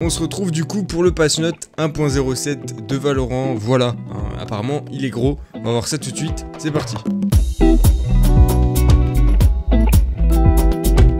On se retrouve du coup pour le patch note 1.07 de Valorant, voilà, euh, apparemment il est gros, on va voir ça tout de suite, c'est parti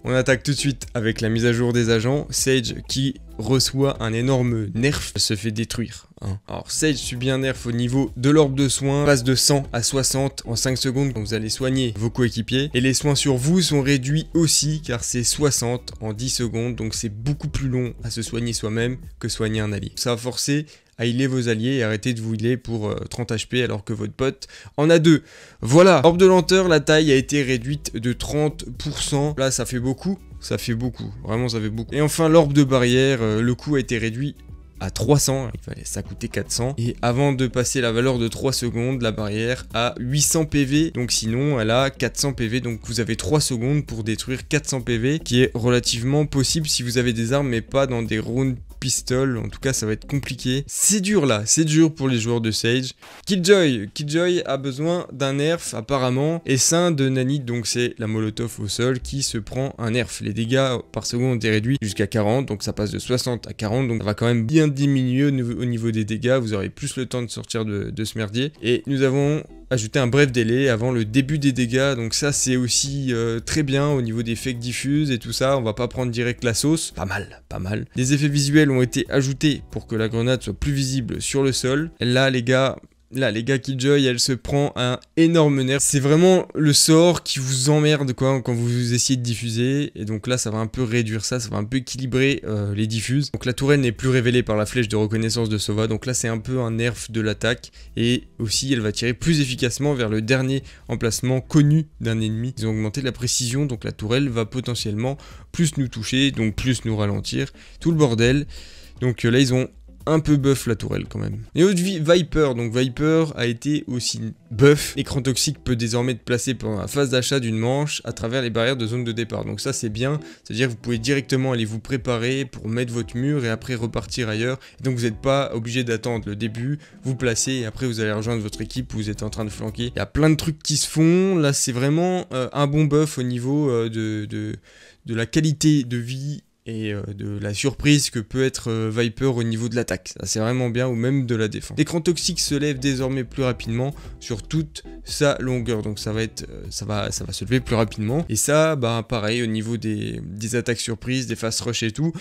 On attaque tout de suite avec la mise à jour des agents, Sage qui reçoit un énorme nerf, se fait détruire. Alors, hein. Alors Sage subit un nerf au niveau de l'orbe de soins, passe de 100 à 60 en 5 secondes quand vous allez soigner vos coéquipiers. Et les soins sur vous sont réduits aussi car c'est 60 en 10 secondes, donc c'est beaucoup plus long à se soigner soi-même que soigner un allié. Ça va forcer à healer vos alliés et arrêter de vous healer pour 30 euh, HP alors que votre pote en a deux. Voilà, orbe de lenteur, la taille a été réduite de 30%. Là, ça fait beaucoup. Ça fait beaucoup, vraiment ça fait beaucoup. Et enfin l'orbe de barrière, euh, le coût a été réduit à 300, il fallait ça coûter 400 et avant de passer la valeur de 3 secondes la barrière a 800 PV donc sinon elle a 400 PV donc vous avez 3 secondes pour détruire 400 PV qui est relativement possible si vous avez des armes mais pas dans des rounds pistol. En tout cas, ça va être compliqué. C'est dur là, c'est dur pour les joueurs de Sage. Killjoy, Killjoy a besoin d'un nerf apparemment. Et ça, de nani donc c'est la Molotov au sol qui se prend un nerf. Les dégâts par seconde ont été réduits jusqu'à 40, donc ça passe de 60 à 40, donc ça va quand même bien diminuer au niveau, des dégâts. Vous aurez plus le temps de sortir de, de ce merdier. Et nous avons ajouter un bref délai avant le début des dégâts. Donc ça c'est aussi euh, très bien au niveau des fakes diffuses et tout ça. On va pas prendre direct la sauce. Pas mal, pas mal. Des effets visuels ont été ajoutés pour que la grenade soit plus visible sur le sol. Là les gars, Là, les gars, qui Killjoy, elle se prend un énorme nerf. C'est vraiment le sort qui vous emmerde quoi quand vous essayez de diffuser. Et donc là, ça va un peu réduire ça, ça va un peu équilibrer euh, les diffuses. Donc la tourelle n'est plus révélée par la flèche de reconnaissance de Sova. Donc là, c'est un peu un nerf de l'attaque. Et aussi, elle va tirer plus efficacement vers le dernier emplacement connu d'un ennemi. Ils ont augmenté la précision, donc la tourelle va potentiellement plus nous toucher, donc plus nous ralentir. Tout le bordel. Donc euh, là, ils ont un peu buff la tourelle quand même. Et autre Viper, donc Viper a été aussi buff. Écran toxique peut désormais être placé pendant la phase d'achat d'une manche à travers les barrières de zone de départ. Donc ça c'est bien, c'est-à-dire que vous pouvez directement aller vous préparer pour mettre votre mur et après repartir ailleurs. donc vous n'êtes pas obligé d'attendre le début, vous placez et après vous allez rejoindre votre équipe, où vous êtes en train de flanquer. Il y a plein de trucs qui se font, là c'est vraiment euh, un bon buff au niveau euh, de, de, de la qualité de vie et euh, de la surprise que peut être euh, Viper au niveau de l'attaque. Ça c'est vraiment bien, ou même de la défense. L'écran toxique se lève désormais plus rapidement sur toute sa longueur, donc ça va être, euh, ça va, ça va se lever plus rapidement. Et ça, bah pareil au niveau des, attaques surprises, des fast rush et tout.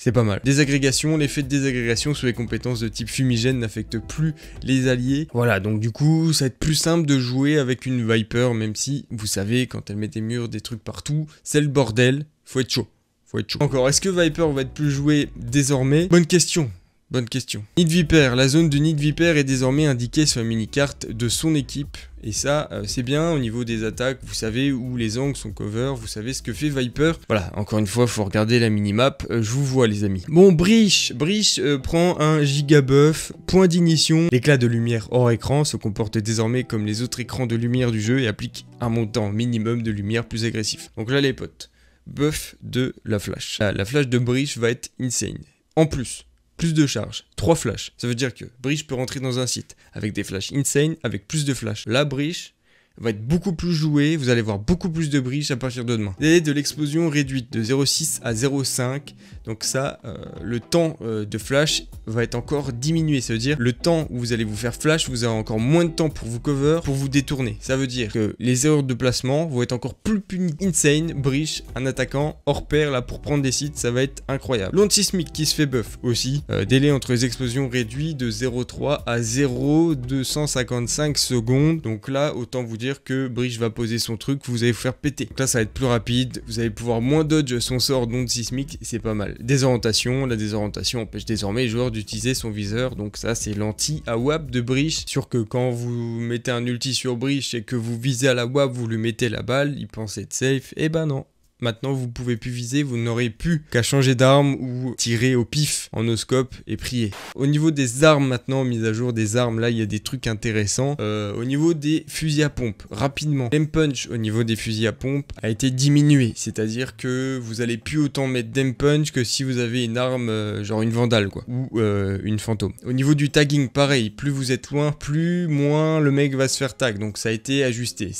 C'est pas mal. Désagrégation, l'effet de désagrégation sous les compétences de type fumigène n'affecte plus les alliés. Voilà, donc du coup, ça va être plus simple de jouer avec une Viper, même si, vous savez, quand elle met des murs, des trucs partout, c'est le bordel, faut être chaud faut Encore, est-ce que Viper va être plus joué désormais Bonne question. Bonne question. Nid Viper, la zone de Nid Viper est désormais indiquée sur la mini-carte de son équipe. Et ça, euh, c'est bien au niveau des attaques, vous savez où les angles sont cover, vous savez ce que fait Viper. Voilà, encore une fois, il faut regarder la mini-map. Euh, je vous vois les amis. Bon, Brich. Brich euh, prend un giga buff, point d'ignition, l'éclat de lumière hors écran se comporte désormais comme les autres écrans de lumière du jeu et applique un montant minimum de lumière plus agressif. Donc là les potes, buff de la flash. Ah, la flash de Breach va être insane. En plus, plus de charge, 3 flashs. Ça veut dire que Breach peut rentrer dans un site avec des flashs insane, avec plus de flashs. La Breach, va être beaucoup plus joué, vous allez voir beaucoup plus de bridge à partir de demain. Délai de l'explosion réduite de 0,6 à 0,5, donc ça, euh, le temps euh, de flash va être encore diminué, ça veut dire le temps où vous allez vous faire flash, vous aurez encore moins de temps pour vous cover, pour vous détourner. Ça veut dire que les erreurs de placement vont être encore plus, punies. insane, bridge, un attaquant hors pair là pour prendre des sites, ça va être incroyable. L'onde qui se fait buff aussi, euh, délai entre les explosions réduit de 0,3 à 0,255 secondes, donc là, autant vous dire que Bridge va poser son truc, vous allez vous faire péter. Donc là, ça va être plus rapide, vous allez pouvoir moins dodge son sort d'onde sismique, c'est pas mal. Désorientation, la désorientation empêche désormais les joueur d'utiliser son viseur, donc ça, c'est l'anti-AWAP de Bridge. Sûr que quand vous mettez un ulti sur Bridge et que vous visez à la WAP, vous lui mettez la balle, il pense être safe, et eh ben non, Maintenant, vous pouvez plus viser, vous n'aurez plus qu'à changer d'arme ou tirer au pif en oscope et prier. Au niveau des armes maintenant, mise à jour des armes, là il y a des trucs intéressants. Euh, au niveau des fusils à pompe, rapidement, l'aim punch au niveau des fusils à pompe a été diminué, c'est-à-dire que vous allez plus autant mettre d'aim punch que si vous avez une arme euh, genre une vandale quoi, ou euh, une fantôme. Au niveau du tagging, pareil, plus vous êtes loin, plus moins le mec va se faire tag, donc ça a été ajusté.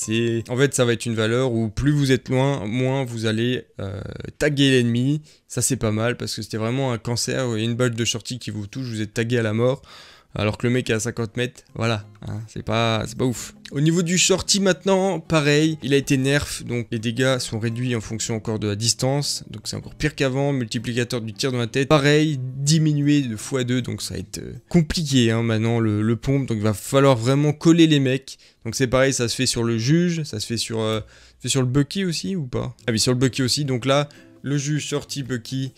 en fait ça va être une valeur où plus vous êtes loin, moins vous allez euh, taguer l'ennemi. Ça, c'est pas mal parce que c'était vraiment un cancer et une balle de sortie qui vous touche, vous êtes tagué à la mort alors que le mec est à 50 mètres, voilà, hein, c'est pas, pas ouf. Au niveau du sortie maintenant, pareil, il a été nerf, donc les dégâts sont réduits en fonction encore de la distance, donc c'est encore pire qu'avant, multiplicateur du tir dans la tête, pareil, diminué de x2, donc ça va être euh, compliqué hein, maintenant le, pompe, donc il va falloir vraiment coller les mecs, donc c'est pareil, ça se fait sur le juge, ça se fait sur, euh, fait sur le Bucky aussi ou pas Ah oui, sur le Bucky aussi, donc là, le juge, sorti Bucky,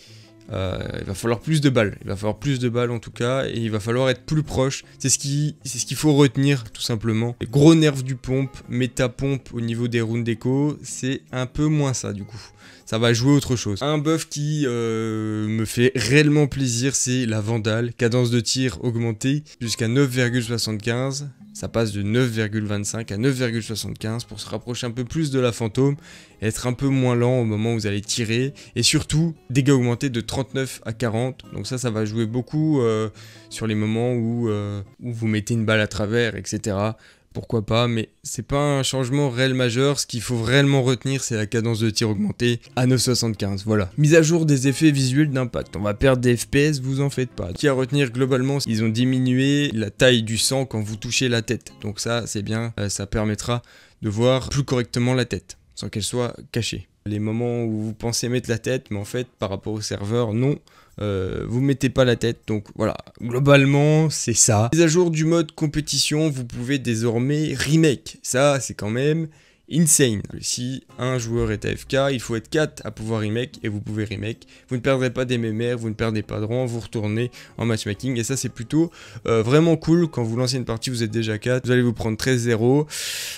euh, il va falloir plus de balles. Il va falloir plus de balles en tout cas. Et il va falloir être plus proche. C'est ce qu'il ce qu'il faut retenir tout simplement. Les gros nerfs du pompe, méta pompe au niveau des rounds d'écho, c'est un peu moins ça du coup. Ça va jouer autre chose. Un buff qui euh, me fait réellement plaisir, c'est la Vandale. Cadence de tir augmentée jusqu'à 9,75. Ça passe de 9,25 à 9,75 pour se rapprocher un peu plus de la fantôme être un peu moins lent au moment où vous allez tirer. Et surtout, dégâts augmentés de 39 à 40. Donc ça, ça va jouer beaucoup euh, sur les moments où, euh, où vous mettez une balle à travers, etc pourquoi pas, mais c'est pas un changement réel majeur, ce qu'il faut réellement retenir c'est la cadence de tir augmentée à 9,75, voilà. Mise à jour des effets visuels d'impact, on va perdre des FPS, vous en faites pas. Ce Qui à retenir globalement, ils ont diminué la taille du sang quand vous touchez la tête, donc ça c'est bien, euh, ça permettra de voir plus correctement la tête, sans qu'elle soit cachée. Les moments où vous pensez mettre la tête, mais en fait par rapport au serveur, non, euh, vous mettez pas la tête. Donc voilà, globalement, c'est ça. Les à jour du mode compétition, vous pouvez désormais remake. Ça, c'est quand même insane. Si un joueur est AFK, il faut être 4 à pouvoir remake et vous pouvez remake. Vous ne perdrez pas des mémères, vous ne perdez pas de rang, vous retournez en matchmaking et ça c'est plutôt euh, vraiment cool. Quand vous lancez une partie, vous êtes déjà 4, vous allez vous prendre 13-0.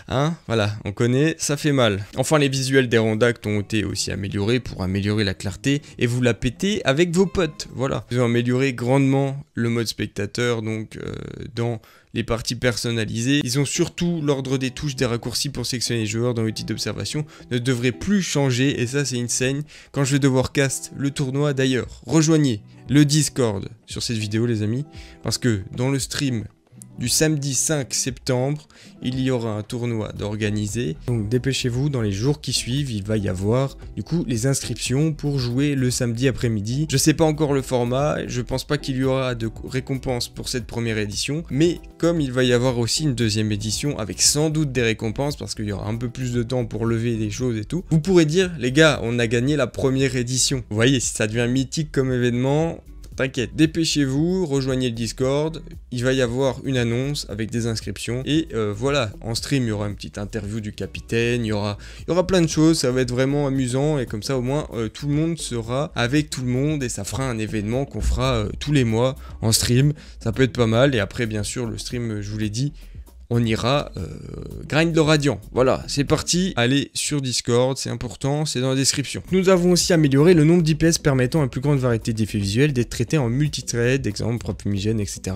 Hein voilà, on connaît, ça fait mal. Enfin, les visuels des rangs ont été aussi améliorés pour améliorer la clarté et vous la pétez avec vos potes. Voilà, ils ont amélioré grandement le mode spectateur donc euh, dans les parties personnalisées. Ils ont surtout l'ordre des touches des raccourcis pour sélectionner les joueurs dans l'outil d'observation ne devrait plus changer et ça c'est une scène quand je vais devoir cast le tournoi d'ailleurs. Rejoignez le Discord sur cette vidéo les amis parce que dans le stream du samedi 5 septembre, il y aura un tournoi d'organiser. Donc dépêchez-vous, dans les jours qui suivent, il va y avoir du coup les inscriptions pour jouer le samedi après-midi. Je sais pas encore le format, je pense pas qu'il y aura de récompense pour cette première édition, mais comme il va y avoir aussi une deuxième édition avec sans doute des récompenses parce qu'il y aura un peu plus de temps pour lever des choses et tout, vous pourrez dire les gars, on a gagné la première édition. Vous voyez, si ça devient mythique comme événement, T'inquiète, dépêchez-vous, rejoignez le Discord, il va y avoir une annonce avec des inscriptions. Et euh, voilà, en stream, il y aura une petite interview du capitaine, il y aura, il y aura plein de choses, ça va être vraiment amusant. Et comme ça, au moins, euh, tout le monde sera avec tout le monde et ça fera un événement qu'on fera euh, tous les mois en stream. Ça peut être pas mal. Et après, bien sûr, le stream, je vous l'ai dit, on ira euh, grind le radiant. Voilà, c'est parti. Allez sur Discord, c'est important, c'est dans la description. Nous avons aussi amélioré le nombre d'IPS permettant une plus grande variété d'effets visuels d'être traités en multitrade, exemple propre etc.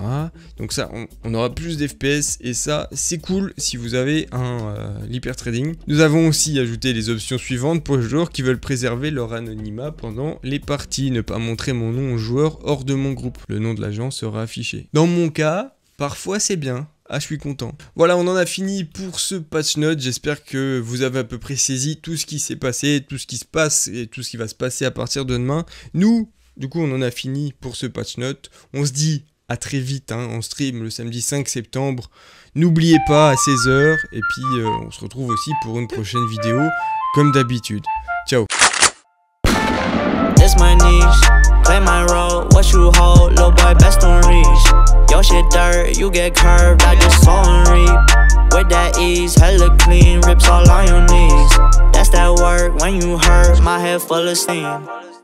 Donc ça, on, aura plus d'FPS et ça, c'est cool si vous avez un euh, hyper trading. Nous avons aussi ajouté les options suivantes pour les joueurs qui veulent préserver leur anonymat pendant les parties, ne pas montrer mon nom aux joueurs hors de mon groupe. Le nom de l'agent sera affiché. Dans mon cas, parfois c'est bien, ah, je suis content. Voilà, on en a fini pour ce patch note. J'espère que vous avez à peu près saisi tout ce qui s'est passé, tout ce qui se passe et tout ce qui va se passer à partir de demain. Nous, du coup, on en a fini pour ce patch note. On se dit à très vite hein, en stream le samedi 5 septembre. N'oubliez pas à 16h et puis euh, on se retrouve aussi pour une prochaine vidéo comme d'habitude. Ciao Kiss my knees, Play my role, what you hold, little boy, best on reach. Your shit dirt, you get curved, I just saw and reap. With that ease, hella clean, rips all on your knees. That's that work when you hurt, my head full of steam.